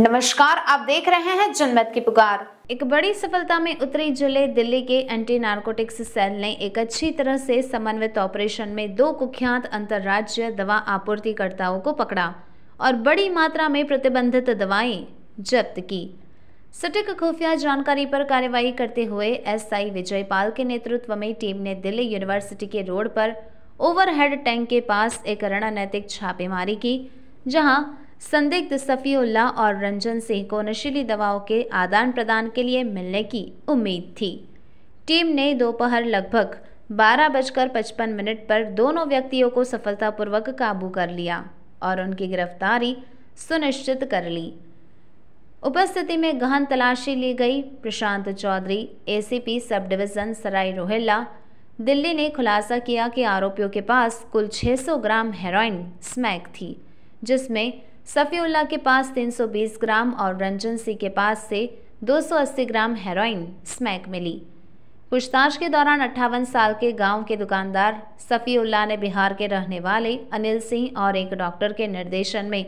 नमस्कार आप देख रहे हैं जनमत की पुकार एक बड़ी सफलता में उतरी जिले दिल्ली के एंटी नार्कोटिक्स सेल ने एक अच्छी तरह से समन्वित ऑपरेशन में दो कुख्यात अंतर्राज्य दवा आपूर्तिकर्ताओं को पकड़ा और बड़ी मात्रा में प्रतिबंधित दवाएं जब्त की सटीक खुफिया जानकारी पर कार्रवाई करते हुए एसआई विजय पाल के नेतृत्व में टीम ने दिल्ली यूनिवर्सिटी के रोड पर ओवरहेड टैंक के पास एक रणनैतिक छापेमारी की जहां संदिग्ध सफ़ीउल्ला और रंजन सिंह को नशीली दवाओं के आदान प्रदान के लिए मिलने की उम्मीद थी टीम ने दोपहर लगभग बारह बजकर पचपन मिनट पर दोनों व्यक्तियों को सफलतापूर्वक काबू कर लिया और उनकी गिरफ्तारी सुनिश्चित कर ली उपस्थिति में गहन तलाशी ली गई Prashant Chaudhary ACP sub division Sarai Rohilla Delhi ने खुलासा किया कि आरोपियों के पास कुल 600 ग्राम हेरोइन स्मैक थी जिसमें सफ़ीउल्ला के पास 320 ग्राम और रंजन सिंह के पास से 280 ग्राम हेरोइन स्मैक मिली पूछताछ के दौरान अट्ठावन साल के गांव के दुकानदार सफ़ीउल्ला ने बिहार के रहने वाले अनिल सिंह और एक डॉक्टर के निर्देशन में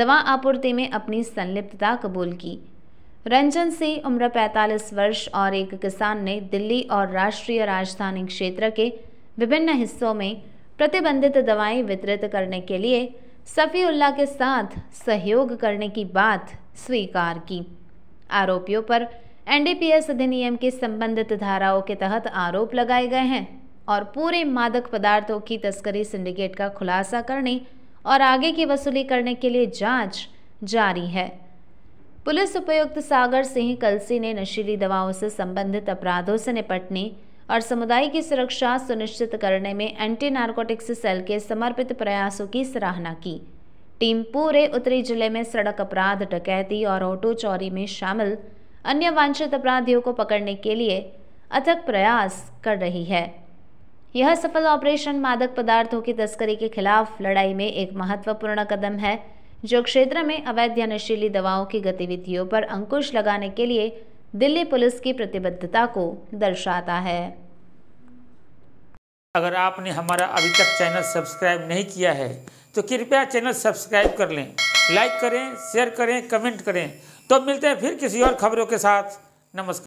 दवा आपूर्ति में अपनी संलिप्तता कबूल की रंजन सिंह उम्र 45 वर्ष और एक किसान ने दिल्ली और राष्ट्रीय राजधानी क्षेत्र के विभिन्न हिस्सों में प्रतिबंधित दवाएं वितरित करने के लिए सफ़ीउल्ला के साथ सहयोग करने की बात स्वीकार की आरोपियों पर एनडीपीएस अधिनियम के संबंधित धाराओं के तहत आरोप लगाए गए हैं और पूरे मादक पदार्थों की तस्करी सिंडिकेट का खुलासा करने और आगे की वसूली करने के लिए जांच जारी है पुलिस उपायुक्त सागर सिंह कलसी ने नशीली दवाओं से संबंधित अपराधों से निपटने और समुदाय की सुरक्षा सुनिश्चित करने में एंटी नारकोटिक्स सेल के समर्पित प्रयासों की सराहना की टीम पूरे उत्तरी जिले में सड़क अपराध डकैती और ऑटो चोरी में शामिल अन्य वांछित अपराधियों को पकड़ने के लिए अथक प्रयास कर रही है यह सफल ऑपरेशन मादक पदार्थों की तस्करी के खिलाफ लड़ाई में एक महत्वपूर्ण कदम है जो क्षेत्र में अवैध या नशीली दवाओं की गतिविधियों पर अंकुश लगाने के लिए दिल्ली पुलिस की प्रतिबद्धता को दर्शाता है अगर आपने हमारा अभी तक चैनल सब्सक्राइब नहीं किया है तो कृपया चैनल सब्सक्राइब कर लें लाइक करें शेयर करें कमेंट करें तो मिलते हैं फिर किसी और खबरों के साथ नमस्कार